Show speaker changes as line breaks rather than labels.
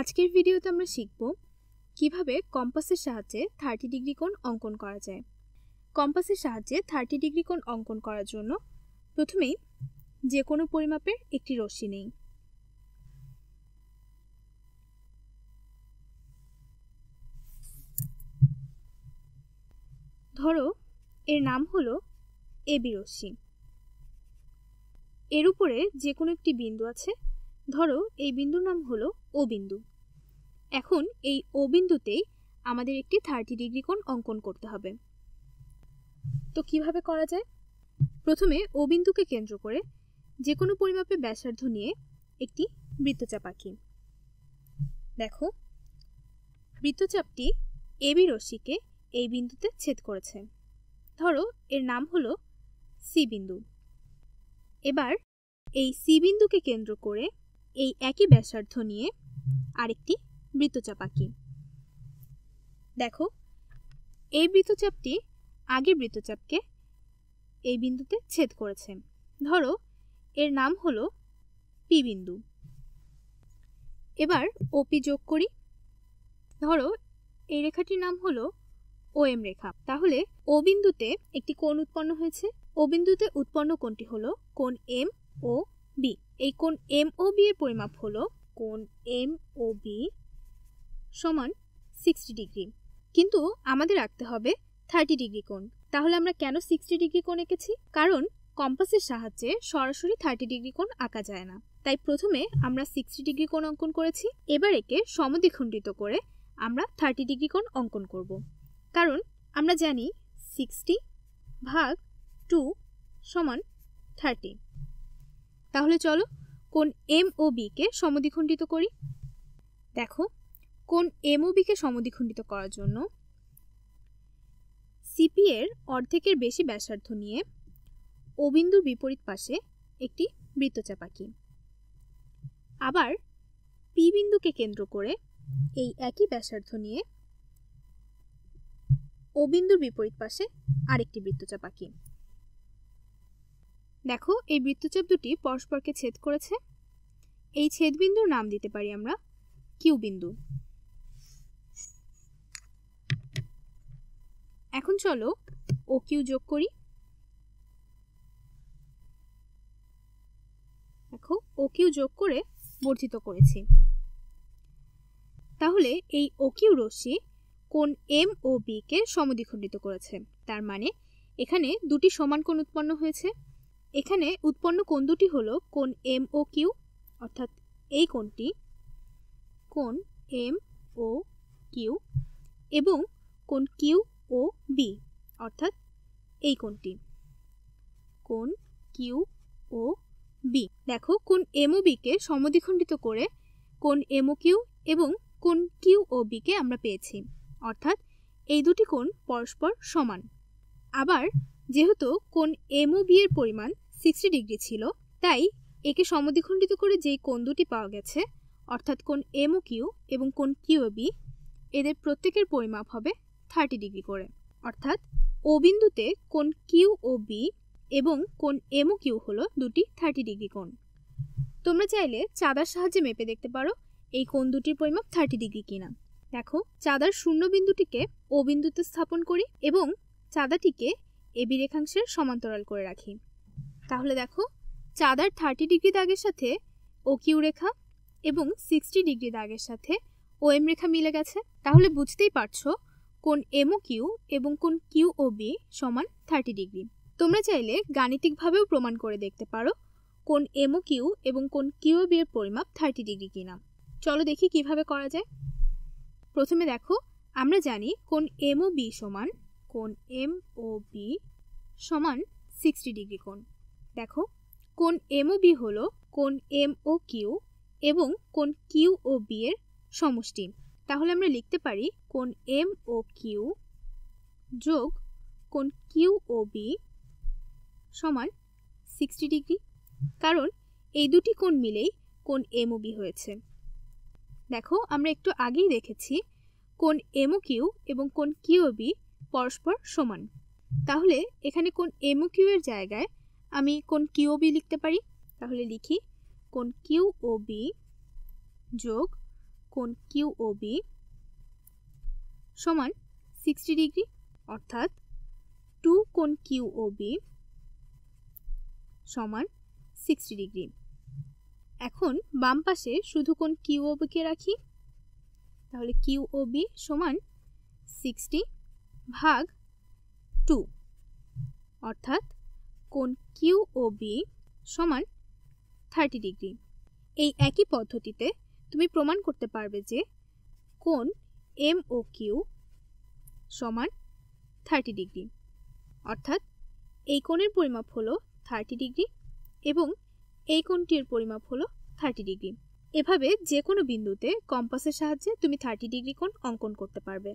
আজকের ভিডিওতে আমরা শিখব কিভাবে কম্পাসের সাহায্যে থার্টি ডিগ্রি কোণ অঙ্কন করা যায় কম্পাসের সাহায্যে থার্টি ডিগ্রি কোণ অঙ্কন করার জন্য প্রথমেই যে কোনো পরিমাপের একটি রশ্মি নেই ধরো এর নাম হলো এবি রশ্মি এর উপরে যে কোনো একটি বিন্দু আছে ধরো এই বিন্দুর নাম হলো ও বিন্দু এখন এই ও বিন্দুতেই আমাদের একটি থার্টি ডিগ্রি কোণ অঙ্কন করতে হবে তো কিভাবে করা যায় প্রথমে ও বিন্দুকে কেন্দ্র করে যে কোনো পরিমাপে ব্যাসার্ধ নিয়ে একটি বৃত্তচাপ আঁকি দেখো বৃত্তচাপটি এবি রশ্মিকে এই বিন্দুতে ছেদ করেছে ধরো এর নাম হলো সি বিন্দু এবার এই সি বিন্দুকে কেন্দ্র করে এই একই ব্যাসার্ধ নিয়ে আরেকটি বৃত্তচাপ আঁকি দেখো এই বৃত্তচাপটি আগের বৃত্তচাপকে এই বিন্দুতে ছেদ করেছে ধরো এর নাম হলো পি বিন্দু এবার ওপি যোগ করি ধরো এই রেখাটির নাম হলো ও এম রেখা তাহলে ও বিন্দুতে একটি কোণ উৎপন্ন হয়েছে ও বিন্দুতে উৎপন্ন কোণটি হলো কোণ এম ও বি এই কোণ এম ও বি এর পরিমাপ হলো কোণ এম ও বি সমান সিক্সটি ডিগ্রি কিন্তু আমাদের রাখতে হবে থার্টি ডিগ্রি কোণ তাহলে আমরা কেন সিক্সটি ডিগ্রি কোণ এঁকেছি কারণ কম্পাসের সাহায্যে সরাসরি থার্টি ডিগ্রি কোণ আঁকা যায় না তাই প্রথমে আমরা সিক্সটি ডিগ্রি কোণ অঙ্কন করেছি এবার একে সমদ্বিখণ্ডিত করে আমরা থার্টি ডিগ্রি কোণ অঙ্কন করব কারণ আমরা জানি সিক্সটি ভাগ টু সমান থার্টি তাহলে চলো কোন এম ও বিকে সমদ্বিখণ্ডিত করি দেখো কোন এম ও বিকে সমদ্বিখণ্ডিত করার জন্য সিপি এর অর্ধেকের বেশি ব্যাসার্ধ নিয়ে ও বিন্দুর বিপরীত পাশে একটি বৃত্তচাপ আঁকি আবার পি বিন্দুকে কেন্দ্র করে এই একই ব্যাসার্ধ নিয়ে ও বিন্দুর বিপরীত পাশে আরেকটি বৃত্তচাপ আঁকি দেখো এই বৃত্তচাপ দুটি পরস্পরকে ছেদ করেছে এই ছেদবিন্দুর নাম দিতে পারি আমরা কিউ বিন্দু এখন চলো ও কিউ যোগ করি দেখো ও কিউ যোগ করে বর্ধিত করেছি তাহলে এই ও কিউ রশ্মি কোন এম ও বিকে সমদ্বিখণ্ডিত করেছে তার মানে এখানে দুটি সমান কোণ উৎপন্ন হয়েছে এখানে উৎপন্ন কোণ দুটি হল কোণ এম ও কিউ অর্থাৎ এই কোণটি কোণ এম ও কিউ এবং কোণ কিউ ও বি অর্থাৎ এই কোণটি কোণ কিউ ও বি দেখো এম ও বিকে সমদ্বিখণ্ডিত করে এম ও কিউ এবং কোন কিউ ও বিকে আমরা পেয়েছি অর্থাৎ এই দুটি কোণ পরস্পর সমান আবার যেহেতু এম এমও বি এর পরিমাণ সিক্সটি ডিগ্রি ছিল তাই একে সমদ্বিখণ্ডিত করে যেই কোণ দুটি পাওয়া গেছে অর্থাৎ কোণ এমও কিউ এবং কোণ কিউ বি এদের প্রত্যেকের পরিমাপ হবে থার্টি ডিগ্রি করে অর্থাৎ ও বিন্দুতে কোণ কিউ ও বি এবং কোণ এমও কিউ হলো দুটি থার্টি ডিগ্রি কোণ তোমরা চাইলে চাঁদার সাহায্যে মেপে দেখতে পারো এই কোণ দুটির পরিমাপ থার্টি ডিগ্রি কিনা দেখো চাঁদার শূন্য বিন্দুটিকে ও বিন্দুতে স্থাপন করি এবং চাঁদাটিকে এবি রেখাংশের সমান্তরাল করে রাখি তাহলে দেখো চাঁদার থার্টি ডিগ্রি দাগের সাথে ও কিউ রেখা এবং সিক্সটি ডিগ্রি দাগের সাথে ও এম রেখা মিলে গেছে তাহলে বুঝতেই পারছো কোন এমও কিউ এবং কোন কিউ ও বি সমান থার্টি ডিগ্রি তোমরা চাইলে গাণিতিকভাবেও প্রমাণ করে দেখতে পারো কোন এমও কিউ এবং কোন কিউ বি এর পরিমাপ থার্টি ডিগ্রি কিনা চলো দেখি কিভাবে করা যায় প্রথমে দেখো আমরা জানি কোন এমও বি সমান কোন এম ও বি সমান সিক্সটি ডিগ্রি কোণ দেখো কোন এমওবি হল কোন এম ও কিউ এবং কোন কিউ ও বি এর সমষ্টি তাহলে আমরা লিখতে পারি কোন এম ও কিউ যোগ কোন কিউ ও বি সমান সিক্সটি ডিগ্রি কারণ এই দুটি কোন মিলেই কোন এমওবি হয়েছে দেখো আমরা একটু আগেই দেখেছি কোন ও কিউ এবং কোন কিউবি পরস্পর সমান তাহলে এখানে কোন ও কিউ এর জায়গায় আমি কোন কিউ বি লিখতে পারি তাহলে লিখি কোন কিউ ও বি যোগ কোন কিউ ও বি সমান সিক্সটি ডিগ্রি অর্থাৎ টু কোন কিউ ও বি সমান সিক্সটি ডিগ্রি এখন বাম পাশে শুধু কোন কিউ ও বিকে রাখি তাহলে কিউ ও বি সমান সিক্সটি ভাগ টু অর্থাৎ কোণ কিউ ও বি সমান থার্টি ডিগ্রি এই একই পদ্ধতিতে তুমি প্রমাণ করতে পারবে যে কোণ এম ও কিউ সমান থার্টি ডিগ্রি অর্থাৎ এই কোণের পরিমাপ হলো থার্টি ডিগ্রি এবং এই কোণটির পরিমাপ হলো থার্টি ডিগ্রি এভাবে যে কোনো বিন্দুতে কম্পাসের সাহায্যে তুমি থার্টি ডিগ্রি কোণ অঙ্কন করতে পারবে